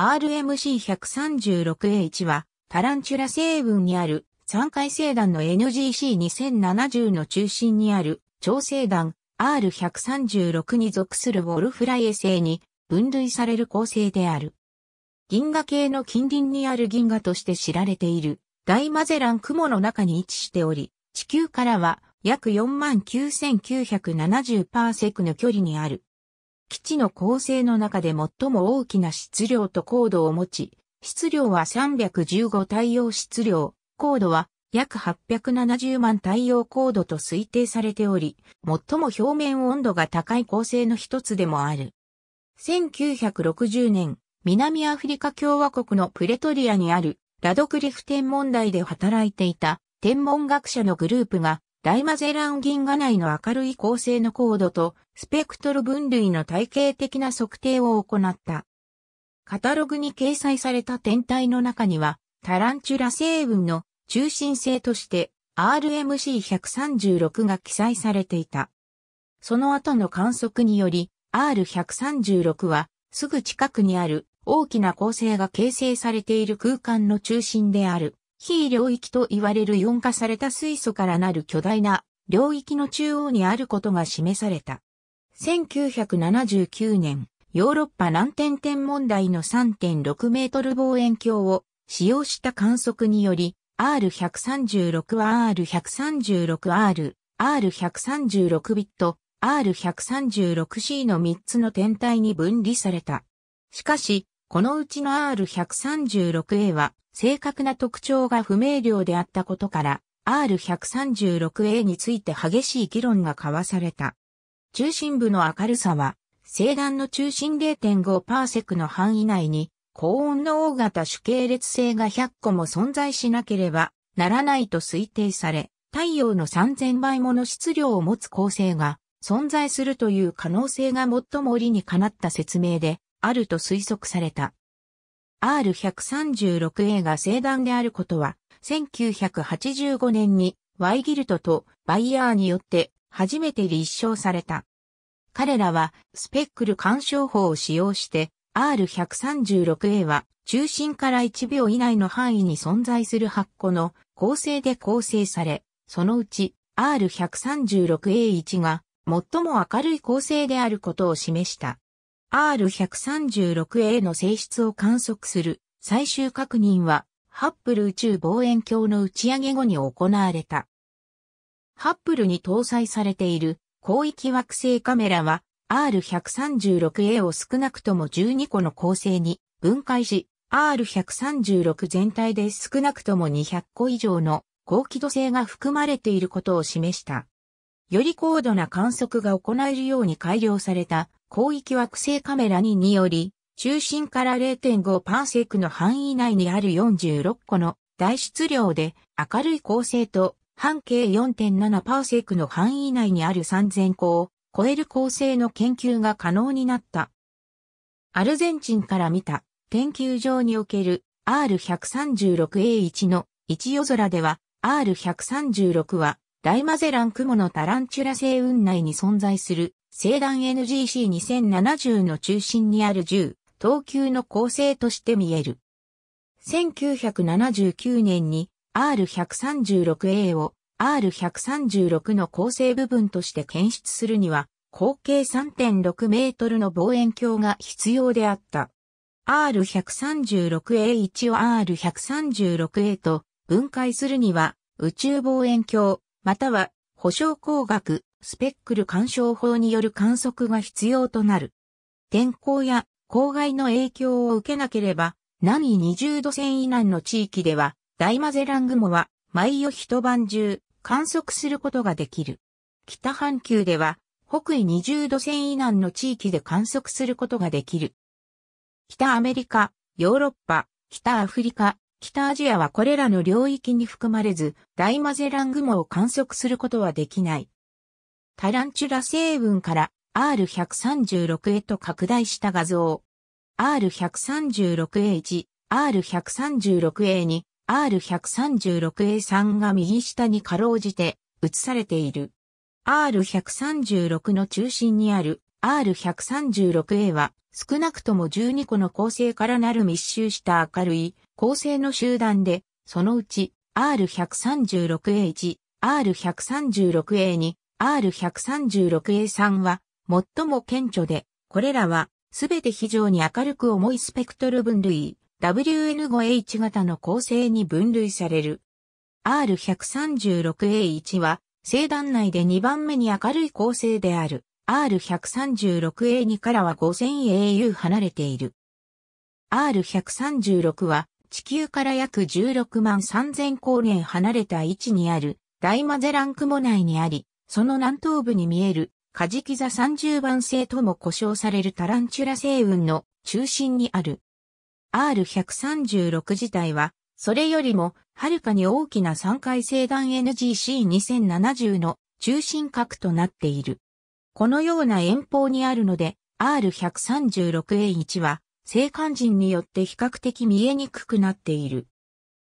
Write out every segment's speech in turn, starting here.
RMC136H は、タランチュラ成分にある、三回星団の NGC2070 の中心にある、超星団 R136 に属するウォルフライエ星に分類される構成である。銀河系の近隣にある銀河として知られている大マゼラン雲の中に位置しており、地球からは約49,970パーセクの距離にある。基地の構成の中で最も大きな質量と高度を持ち、質量は315対応質量、高度は約870万対応高度と推定されており、最も表面温度が高い構成の一つでもある。1960年、南アフリカ共和国のプレトリアにあるラドクリフ天文台で働いていた天文学者のグループが大マゼラン銀河内の明るい構成の高度とスペクトル分類の体系的な測定を行った。カタログに掲載された天体の中には、タランチュラ星雲の中心星として RMC136 が記載されていた。その後の観測により、R136 はすぐ近くにある大きな構成が形成されている空間の中心である。非領域と言われる4化された水素からなる巨大な領域の中央にあることが示された。1979年、ヨーロッパ南天天問題の3.6メートル望遠鏡を使用した観測により、R136 は R136R、R136 ビット、R136C の3つの天体に分離された。しかし、このうちの R136A は正確な特徴が不明瞭であったことから R136A について激しい議論が交わされた。中心部の明るさは、星団の中心0.5パーセクの範囲内に、高温の大型主系列星が100個も存在しなければならないと推定され、太陽の3000倍もの質量を持つ恒星が存在するという可能性が最も理にかなった説明で、あると推測された。R136A が正断であることは、1985年にワイギルトとバイヤーによって初めて立証された。彼らはスペックル干渉法を使用して R136A は中心から1秒以内の範囲に存在する8個の構成で構成され、そのうち R136A1 が最も明るい構成であることを示した。R136A の性質を観測する最終確認は、ハッブル宇宙望遠鏡の打ち上げ後に行われた。ハッブルに搭載されている広域惑星カメラは R136A を少なくとも12個の構成に分解し、R136 全体で少なくとも200個以上の高輝度性が含まれていることを示した。より高度な観測が行えるように改良された広域惑星カメラににより、中心から0.5パーセクの範囲内にある46個の大質量で明るい構成と半径4.7パーセクの範囲内にある3000個を超える構成の研究が可能になった。アルゼンチンから見た研究場における R136A1 の一夜空では R136 は大マゼラン雲のタランチュラ星雲内に存在する西団 NGC2070 の中心にある銃、等級の構成として見える。1979年に R136A を R136 の構成部分として検出するには、口径3.6メートルの望遠鏡が必要であった。R136A1 を R136A と分解するには、宇宙望遠鏡、または保証工学、スペックル干渉法による観測が必要となる。天候や公害の影響を受けなければ、南緯20度線以南の地域では、大マゼラン雲は、毎夜一晩中、観測することができる。北半球では、北緯20度線以南の地域で観測することができる。北アメリカ、ヨーロッパ、北アフリカ、北アジアはこれらの領域に含まれず、大マゼラン雲を観測することはできない。タランチュラ成分から R136 へと拡大した画像。R136A1、R136A2、R136A3 が右下にかろうじて映されている。R136 の中心にある R136A は少なくとも12個の構成からなる密集した明るい構成の集団で、そのうち R136A1、R136A2、R136A 3は最も顕著で、これらはすべて非常に明るく重いスペクトル分類 WN5H 型の構成に分類される。R136A1 は星団内で2番目に明るい構成である R136A2 からは 5000AU 離れている。R136 は地球から約16万3000光年離れた位置にある大マゼラン雲内にあり、その南東部に見える、カジキザ三十番星とも呼称されるタランチュラ星雲の中心にある。R136 自体は、それよりも、はるかに大きな三回星団 NGC2070 の中心核となっている。このような遠方にあるので、R136A1 は、星間人によって比較的見えにくくなっている。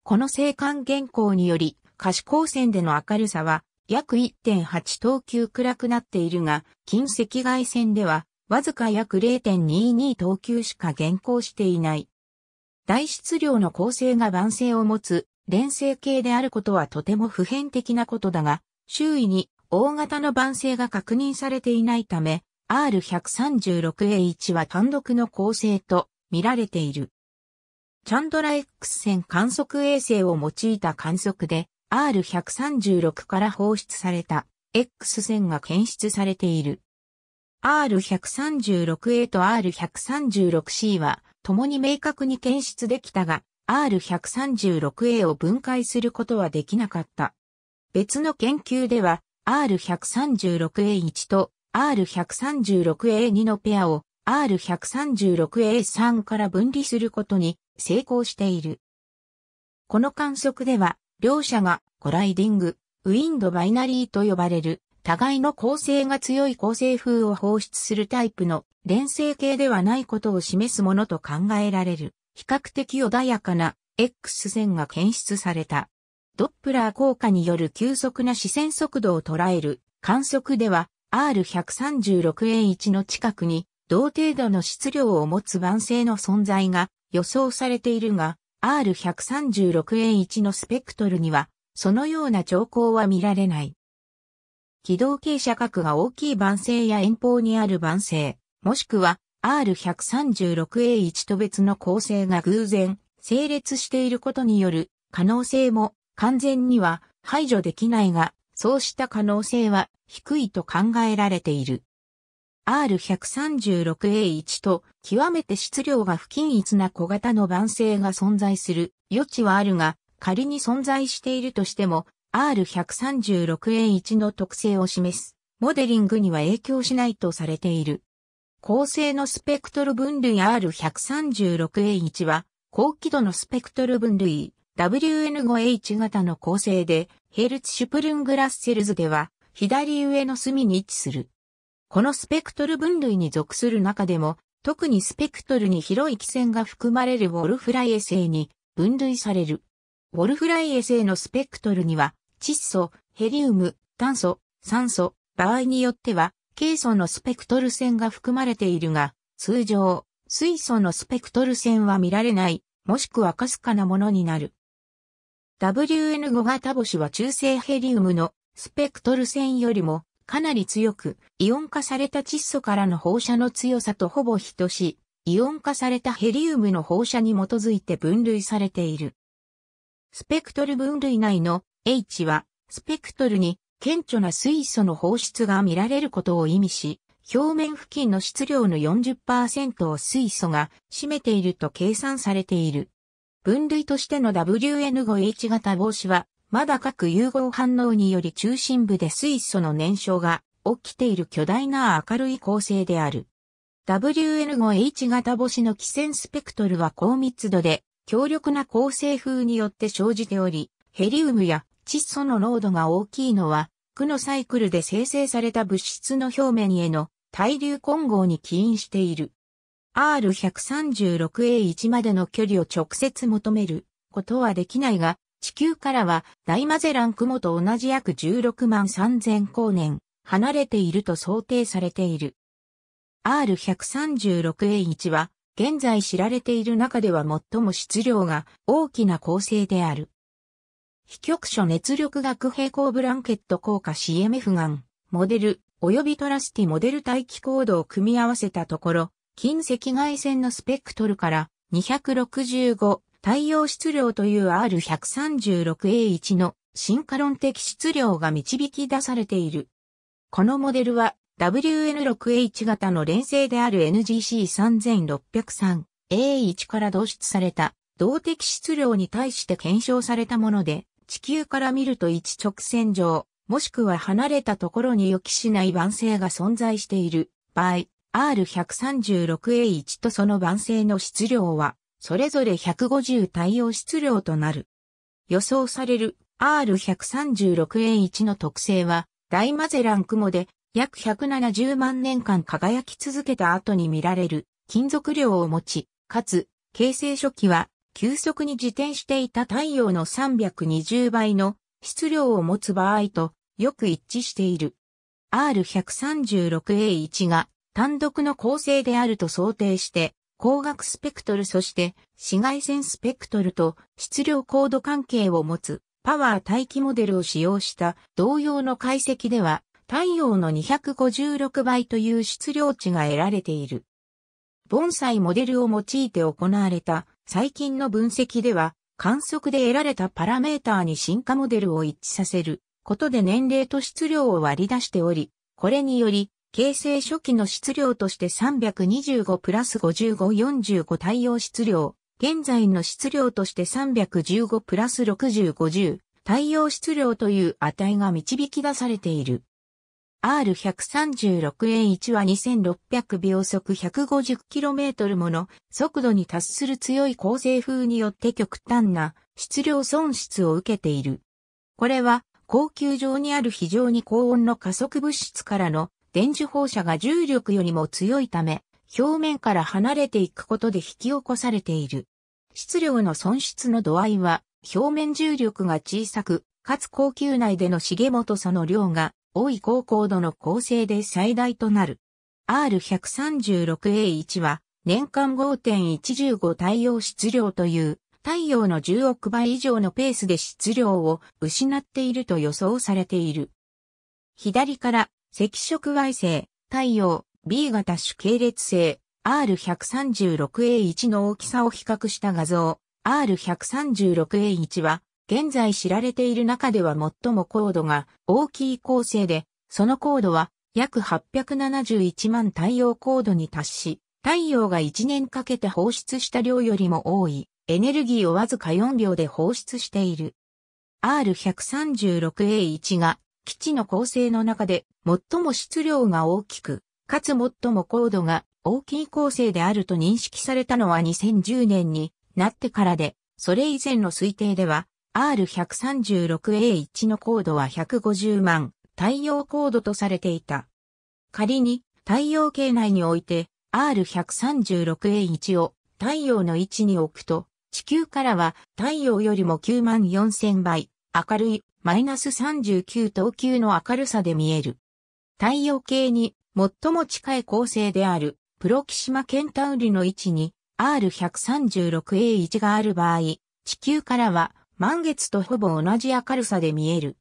この星間原稿により、可視光線での明るさは、約1.8等級暗くなっているが、近赤外線では、わずか約0.22等級しか現行していない。大質量の構成が晩星を持つ連星系であることはとても普遍的なことだが、周囲に大型の晩星が確認されていないため、R136A1 は単独の構成と見られている。チャンドラ X 線観測衛星を用いた観測で、R136 から放出された X 線が検出されている。R136A と R136C は共に明確に検出できたが R136A を分解することはできなかった。別の研究では R136A1 と R136A2 のペアを R136A3 から分離することに成功している。この観測では両者がコライディング、ウィンドバイナリーと呼ばれる、互いの構成が強い構成風を放出するタイプの連成系ではないことを示すものと考えられる、比較的穏やかな X 線が検出された。ドップラー効果による急速な視線速度を捉える観測では R136A1 の近くに同程度の質量を持つ晩星の存在が予想されているが R136A1 のスペクトルにはそのような兆候は見られない。軌道傾斜角が大きい番星や遠方にある番星、もしくは R136A1 と別の構成が偶然、整列していることによる可能性も完全には排除できないが、そうした可能性は低いと考えられている。R136A1 と極めて質量が不均一な小型の晩星が存在する余地はあるが、仮に存在しているとしても、R136A1 の特性を示す、モデリングには影響しないとされている。構成のスペクトル分類 R136A1 は、高輝度のスペクトル分類 WN5H 型の構成で、ヘルツシュプルングラッセルズでは、左上の隅に位置する。このスペクトル分類に属する中でも、特にスペクトルに広い気線が含まれるウォルフライエ星に分類される。ォルフライエ製のスペクトルには、窒素、ヘリウム、炭素、酸素、場合によっては、ケイ素のスペクトル線が含まれているが、通常、水素のスペクトル線は見られない、もしくはかすかなものになる。WN5 型星は中性ヘリウムのスペクトル線よりもかなり強く、イオン化された窒素からの放射の強さとほぼ等しい、イオン化されたヘリウムの放射に基づいて分類されている。スペクトル分類内の H は、スペクトルに顕著な水素の放出が見られることを意味し、表面付近の質量の40%を水素が占めていると計算されている。分類としての WN5H 型帽子は、まだ各融合反応により中心部で水素の燃焼が起きている巨大な明るい構成である。WN5H 型帽子の基線スペクトルは高密度で強力な構成風によって生じており、ヘリウムや窒素の濃度が大きいのは、区のサイクルで生成された物質の表面への対流混合に起因している。R136A1 までの距離を直接求めることはできないが、地球からは大マゼラン雲と同じ約16万3000光年離れていると想定されている。R136A1 は現在知られている中では最も質量が大きな構成である。非局所熱力学平行ブランケット効果 CMF ガン、モデル、及びトラスティモデル待機コードを組み合わせたところ、近赤外線のスペクトルから265太陽質量という R136A1 の進化論的質量が導き出されている。このモデルは WN6H 型の連星である NGC3603A1 から導出された動的質量に対して検証されたもので、地球から見ると一直線上、もしくは離れたところに予期しない晩星が存在している場合、R136A1 とその晩星の質量は、それぞれ150対応質量となる。予想される R136A1 の特性は、大マゼラン雲で約170万年間輝き続けた後に見られる金属量を持ち、かつ、形成初期は急速に自転していた太陽の320倍の質量を持つ場合とよく一致している。R136A1 が単独の構成であると想定して、光学スペクトルそして紫外線スペクトルと質量高度関係を持つパワー待機モデルを使用した同様の解析では太陽の256倍という質量値が得られている。盆栽モデルを用いて行われた最近の分析では、観測で得られたパラメーターに進化モデルを一致させることで年齢と質量を割り出しており、これにより、形成初期の質量として325プラス5545対応質量、現在の質量として315プラス6050対応質量という値が導き出されている。R136A1 は2600秒速 150km もの速度に達する強い構成風によって極端な質量損失を受けている。これは高級上にある非常に高温の加速物質からの電磁放射が重力よりも強いため、表面から離れていくことで引き起こされている。質量の損失の度合いは表面重力が小さく、かつ高級内での重元その量が多い高高度の構成で最大となる。R136A1 は年間5.115太陽質量という太陽の10億倍以上のペースで質量を失っていると予想されている。左から赤色矮星、太陽、B 型主系列星 R136A1 の大きさを比較した画像 R136A1 は現在知られている中では最も高度が大きい構成で、その高度は約871万太陽高度に達し、太陽が1年かけて放出した量よりも多いエネルギーをわずか4秒で放出している。R136A1 が基地の構成の中で最も質量が大きく、かつ最も高度が大きい構成であると認識されたのは2010年になってからで、それ以前の推定では R136A1 の高度は150万、太陽高度とされていた。仮に太陽系内において R136A1 を太陽の位置に置くと、地球からは太陽よりも9万4000倍、明るいマイナス39等級の明るさで見える。太陽系に最も近い恒星であるプロキシマケンタウリの位置に R136A1 がある場合、地球からは満月とほぼ同じ明るさで見える。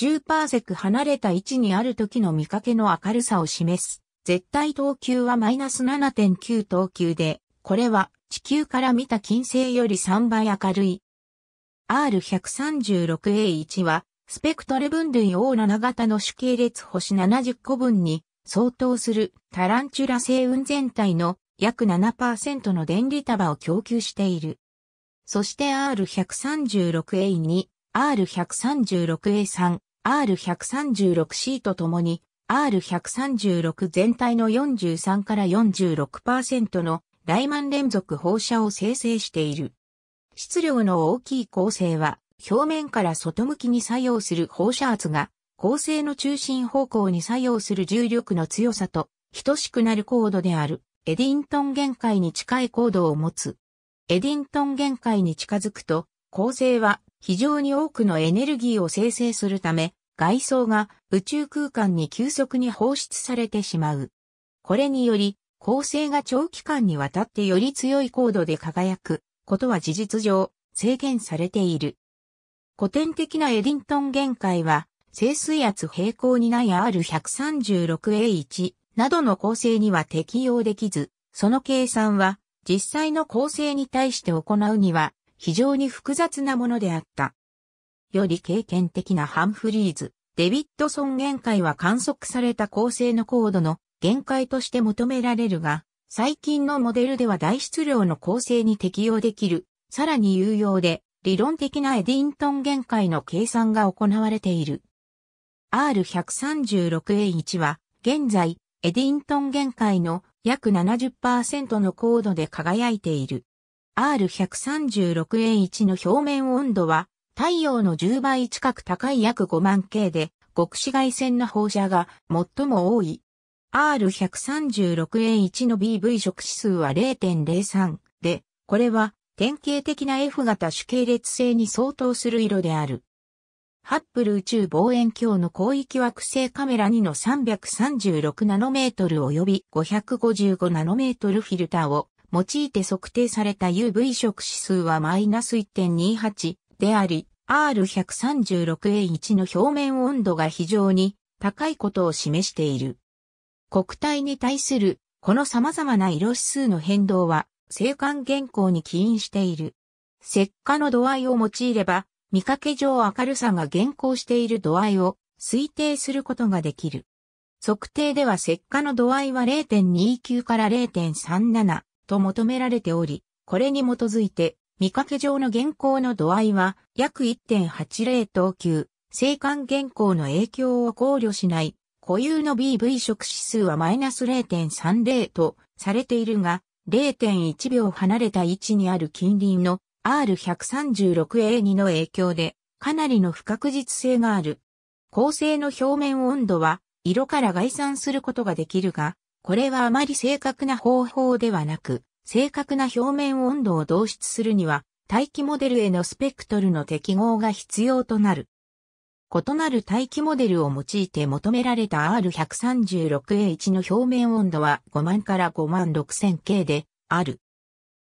10パーセク離れた位置にある時の見かけの明るさを示す。絶対等級はマイナス7.9等級で、これは地球から見た金星より3倍明るい。R136A1 は、スペクトル分類 O7 型の主系列星70個分に相当するタランチュラ星雲全体の約7%の電離束を供給している。そして R136A2、R136A3、R136C とともに R136 全体の43から46%のライマン連続放射を生成している。質量の大きい構成は表面から外向きに作用する放射圧が構成の中心方向に作用する重力の強さと等しくなる高度であるエディントン限界に近い高度を持つ。エディントン限界に近づくと、恒星は非常に多くのエネルギーを生成するため、外装が宇宙空間に急速に放出されてしまう。これにより、恒星が長期間にわたってより強い高度で輝くことは事実上制限されている。古典的なエディントン限界は、静水圧平行にない R136A1 などの構成には適用できず、その計算は実際の構成に対して行うには非常に複雑なものであった。より経験的なハンフリーズ、デビッドソン限界は観測された構成の高度の限界として求められるが、最近のモデルでは大質量の構成に適用できる、さらに有用で、理論的なエディントン限界の計算が行われている。R136A1 は、現在、エディントン限界の約70%の高度で輝いている。R136A1 の表面温度は太陽の10倍近く高い約5万 K で極紫外線の放射が最も多い。R136A1 の BV 色指数は0.03で、これは典型的な F 型主系列性に相当する色である。ハッブル宇宙望遠鏡の広域惑星カメラ2の336ナノメートル及び555ナノメートルフィルターを用いて測定された UV 色指数はマイナス1.28であり、R136A1 の表面温度が非常に高いことを示している。国体に対するこの様々な色指数の変動は、生還現行に起因している。石化の度合いを用いれば、見かけ上明るさが現行している度合いを推定することができる。測定では石化の度合いは0.29から0.37と求められており、これに基づいて見かけ上の現行の度合いは約1.80等級、生還現行の影響を考慮しない固有の BV 色指数はマイナス0.30とされているが、0.1秒離れた位置にある近隣の R136A2 の影響で、かなりの不確実性がある。構成の表面温度は、色から概算することができるが、これはあまり正確な方法ではなく、正確な表面温度を導出するには、大気モデルへのスペクトルの適合が必要となる。異なる大気モデルを用いて求められた R136A1 の表面温度は5万から5万 6000K である。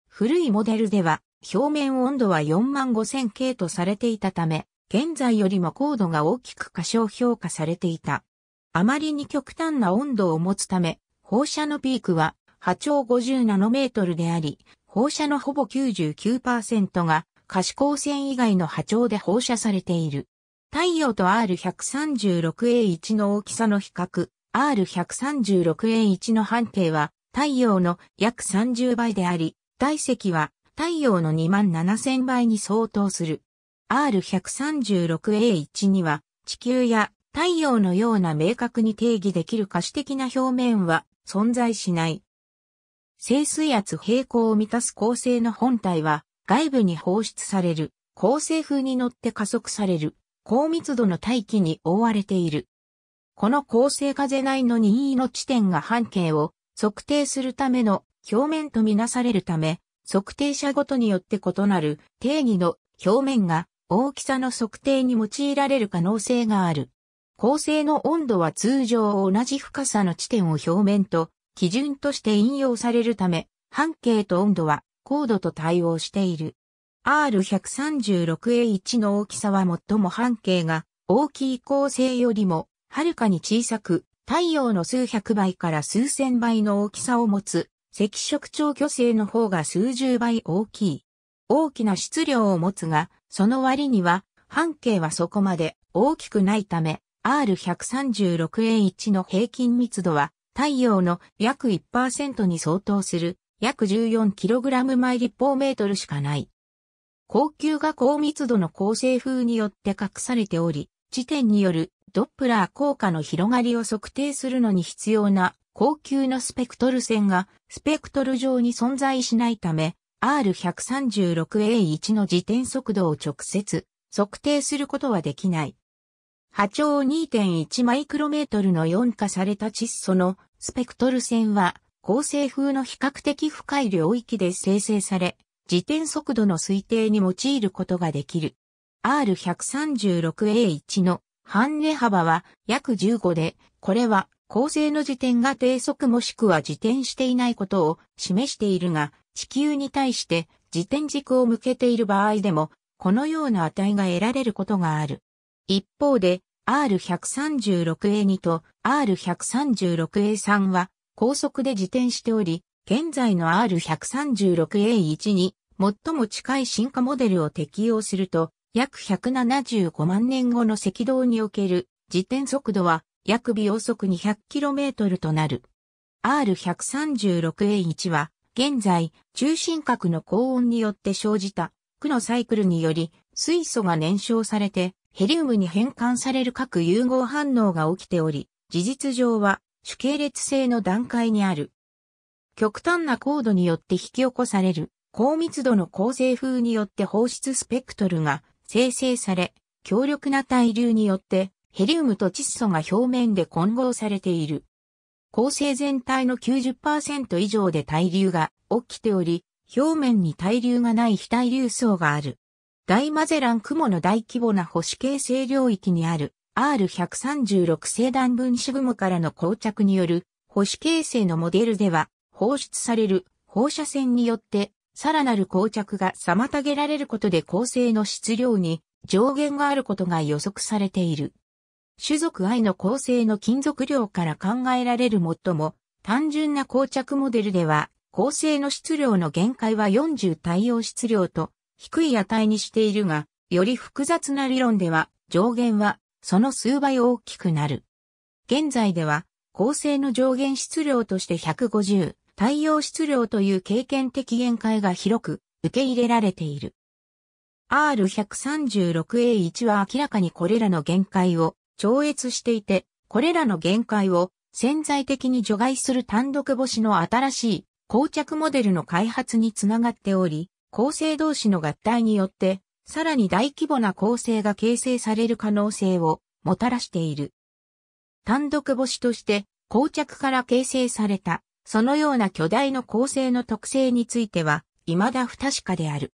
古いモデルでは表面温度は4万5000系とされていたため、現在よりも高度が大きく過小評価されていた。あまりに極端な温度を持つため、放射のピークは波長50ナノメートルであり、放射のほぼ99%が可視光線以外の波長で放射されている。太陽と R136A1 の大きさの比較、R136A1 の半径は太陽の約30倍であり、体積は太陽の2万7000倍に相当する。R136A1 には地球や太陽のような明確に定義できる可視的な表面は存在しない。静水圧平衡を満たす恒星の本体は外部に放出される恒星風に乗って加速される高密度の大気に覆われている。この恒星風内の任意の地点が半径を測定するための表面とみなされるため、測定者ごとによって異なる定義の表面が大きさの測定に用いられる可能性がある。構成の温度は通常同じ深さの地点を表面と基準として引用されるため、半径と温度は高度と対応している。R136A1 の大きさは最も半径が大きい構成よりもはるかに小さく、太陽の数百倍から数千倍の大きさを持つ赤色調巨星の方が数十倍大きい。大きな質量を持つが、その割には半径はそこまで大きくないため、R136A1 の平均密度は太陽の約1%に相当する約 14kg 毎立方メートルしかない。高級が高密度の構成風によって隠されており、地点によるドップラー効果の広がりを測定するのに必要な高級のスペクトル線がスペクトル上に存在しないため、R136A1 の自転速度を直接測定することはできない。波長2.1マイクロメートルの4化された窒素のスペクトル線は構成風の比較的深い領域で生成され、自転速度の推定に用いることができる。R136A1 の半値幅は約15で、これは恒星の自転が低速もしくは自転していないことを示しているが、地球に対して自転軸を向けている場合でも、このような値が得られることがある。一方で、R136A2 と R136A3 は高速で自転しており、現在の R136A1 に最も近い進化モデルを適用すると、約175万年後の赤道における自転速度は約秒速 200km となる。R136A1 は、現在、中心核の高温によって生じた、苦のサイクルにより、水素が燃焼されて、ヘリウムに変換される核融合反応が起きており、事実上は、主系列性の段階にある。極端な高度によって引き起こされる、高密度の構成風によって放出スペクトルが生成され、強力な対流によってヘリウムと窒素が表面で混合されている。構成全体の90%以上で対流が起きており、表面に対流がない非対流層がある。大マゼラン雲の大規模な保守形成領域にある R136 星団分子雲からの膠着による保守形成のモデルでは放出される放射線によってさらなる膠着が妨げられることで構成の質量に上限があることが予測されている。種族愛の構成の金属量から考えられる最も単純な膠着モデルでは、構成の質量の限界は40対応質量と低い値にしているが、より複雑な理論では上限はその数倍大きくなる。現在では構成の上限質量として150、対応質量という経験的限界が広く受け入れられている。R136A1 は明らかにこれらの限界を超越していて、これらの限界を潜在的に除外する単独母子の新しい膠着モデルの開発につながっており、構成同士の合体によって、さらに大規模な構成が形成される可能性をもたらしている。単独母子として、膠着から形成された、そのような巨大の構成の特性については、未だ不確かである。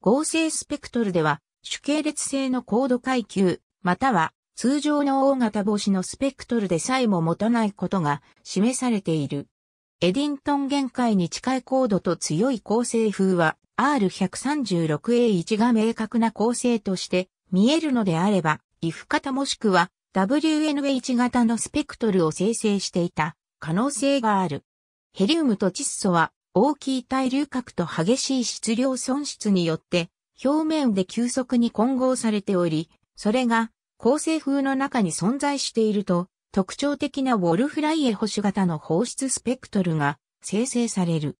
合成スペクトルでは、主系列性の高度階級、または通常の大型帽子のスペクトルでさえも持たないことが示されている。エディントン限界に近い高度と強い構成風は R136A1 が明確な構成として見えるのであれば、i フ型もしくは WNH 型のスペクトルを生成していた可能性がある。ヘリウムと窒素は大きい対流核と激しい質量損失によって表面で急速に混合されており、それが構成風の中に存在していると、特徴的なウォルフライエ星型の放出スペクトルが生成される。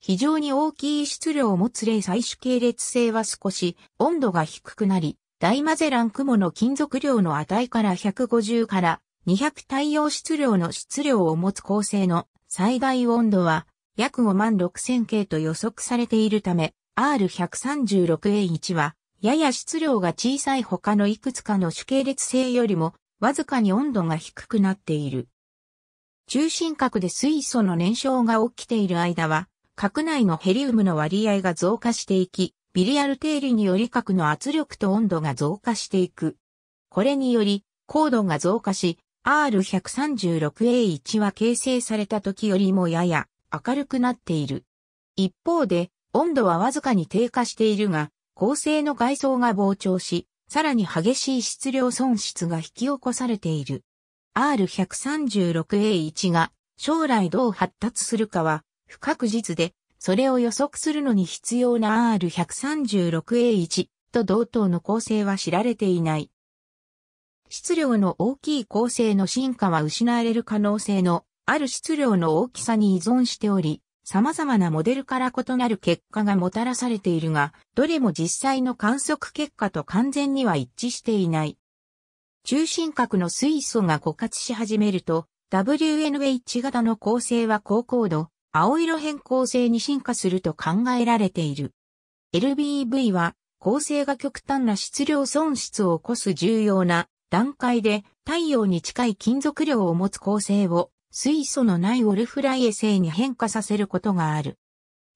非常に大きい質量を持つ例採取系列性は少し温度が低くなり、大マゼラン雲の金属量の値から150から200太陽質量の質量を持つ構成の最大温度は約5万6000系と予測されているため、R136A1 はやや質量が小さい他のいくつかの主系列性よりも、わずかに温度が低くなっている。中心核で水素の燃焼が起きている間は、核内のヘリウムの割合が増加していき、ビリアル定理により核の圧力と温度が増加していく。これにより、高度が増加し、R136A1 は形成された時よりもやや明るくなっている。一方で、温度はわずかに低下しているが、構成の外装が膨張し、さらに激しい質量損失が引き起こされている。R136A1 が将来どう発達するかは不確実で、それを予測するのに必要な R136A1 と同等の構成は知られていない。質量の大きい構成の進化は失われる可能性のある質量の大きさに依存しており、様々なモデルから異なる結果がもたらされているが、どれも実際の観測結果と完全には一致していない。中心核の水素が枯渇し始めると、WNH 型の構成は高高度、青色変更性に進化すると考えられている。LBV は構成が極端な質量損失を起こす重要な段階で太陽に近い金属量を持つ構成を水素のないオルフライエ製に変化させることがある。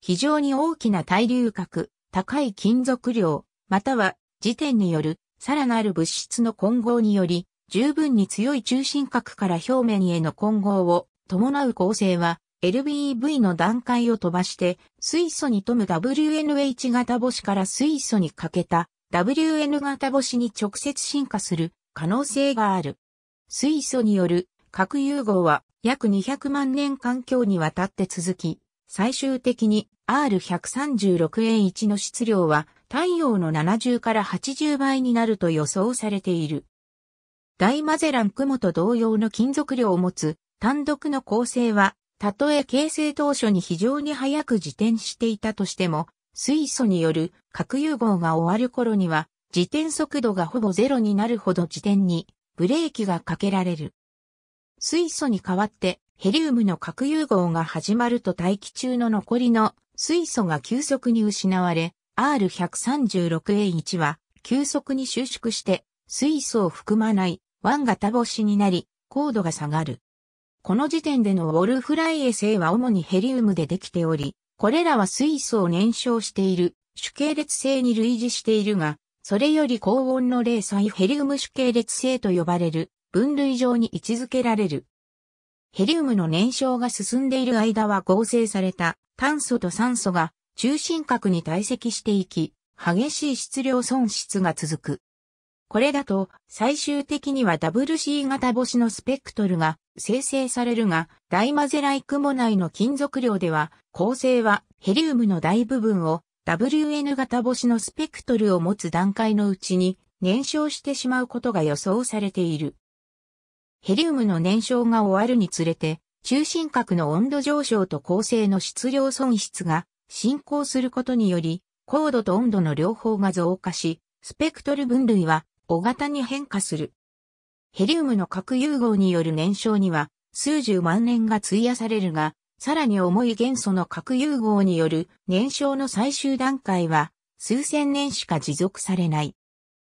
非常に大きな対流角、高い金属量、または時点によるさらなる物質の混合により、十分に強い中心核から表面への混合を伴う構成は LBEV の段階を飛ばして水素に富む WNH 型星から水素にかけた WN 型星に直接進化する可能性がある。水素による核融合は約200万年間境にわたって続き、最終的に R136A1 の質量は太陽の70から80倍になると予想されている。大マゼラン雲と同様の金属量を持つ単独の構成は、たとえ形成当初に非常に早く自転していたとしても、水素による核融合が終わる頃には、自転速度がほぼゼロになるほど自転にブレーキがかけられる。水素に代わってヘリウムの核融合が始まると大気中の残りの水素が急速に失われ、R136A1 は急速に収縮して水素を含まない1型星になり、高度が下がる。この時点でのウォルフライエ星は主にヘリウムでできており、これらは水素を燃焼している主系列性に類似しているが、それより高温の冷細ヘリウム主系列性と呼ばれる分類上に位置づけられる。ヘリウムの燃焼が進んでいる間は合成された炭素と酸素が中心核に堆積していき、激しい質量損失が続く。これだと最終的には WC 型星のスペクトルが生成されるが、大マゼライ雲内の金属量では、構成はヘリウムの大部分を WN 型星のスペクトルを持つ段階のうちに燃焼してしまうことが予想されている。ヘリウムの燃焼が終わるにつれて、中心核の温度上昇と構成の質量損失が進行することにより、高度と温度の両方が増加し、スペクトル分類は、大型に変化する。ヘリウムの核融合による燃焼には、数十万年が費やされるが、さらに重い元素の核融合による燃焼の最終段階は、数千年しか持続されない。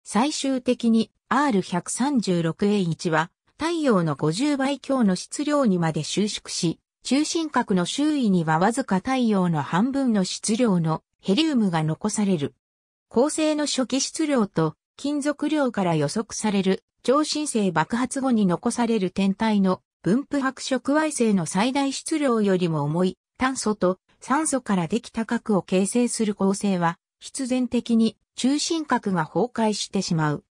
最終的に R136A1 は太陽の50倍強の質量にまで収縮し、中心核の周囲にはわずか太陽の半分の質量のヘリウムが残される。恒星の初期質量と金属量から予測される超新星爆発後に残される天体の分布白色矮星の最大質量よりも重い炭素と酸素からできた核を形成する構成は必然的に中心核が崩壊してしまう。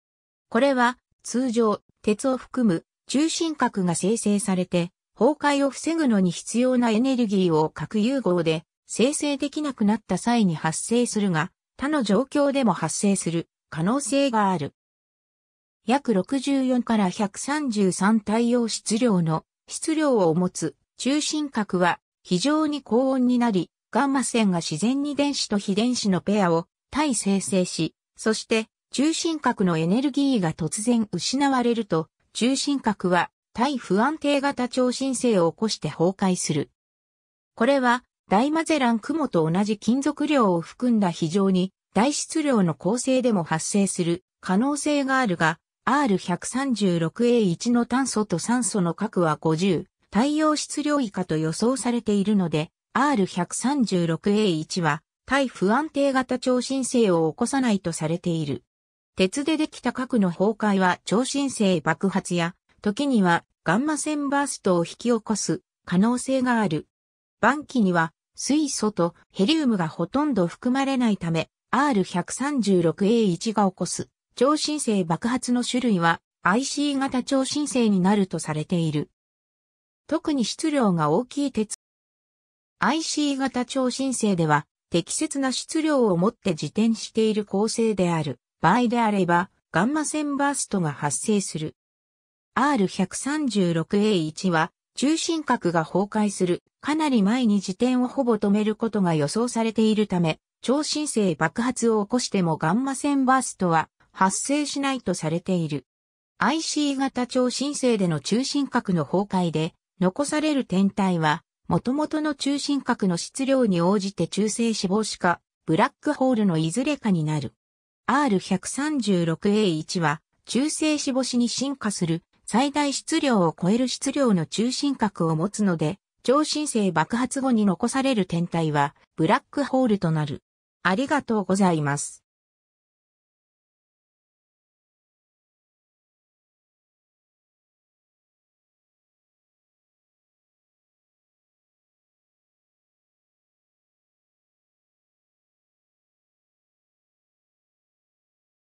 これは通常鉄を含む中心核が生成されて、崩壊を防ぐのに必要なエネルギーを核融合で生成できなくなった際に発生するが、他の状況でも発生する可能性がある。約64から133太陽質量の質量を持つ中心核は非常に高温になり、ガンマ線が自然に電子と非電子のペアを対生成し、そして中心核のエネルギーが突然失われると中心核は対不安定型超新星を起こして崩壊する。これは大マゼラン雲と同じ金属量を含んだ非常に大質量の構成でも発生する可能性があるが、R136A1 の炭素と酸素の核は50、太陽質量以下と予想されているので、R136A1 は対不安定型超新星を起こさないとされている。鉄でできた核の崩壊は超新星爆発や、時にはガンマ線バーストを引き起こす可能性がある。晩期には水素とヘリウムがほとんど含まれないため、R136A1 が起こす超新星爆発の種類は IC 型超新星になるとされている。特に質量が大きい鉄。IC 型超新星では適切な質量を持って自転している構成である。場合であれば、ガンマ線バーストが発生する。R136A1 は、中心核が崩壊する、かなり前に自転をほぼ止めることが予想されているため、超新星爆発を起こしてもガンマ線バーストは発生しないとされている。IC 型超新星での中心核の崩壊で、残される天体は、元々の中心核の質量に応じて中性脂肪しか、ブラックホールのいずれかになる。R136A1 は中性子星に進化する最大質量を超える質量の中心核を持つので、超新星爆発後に残される天体はブラックホールとなる。ありがとうございます。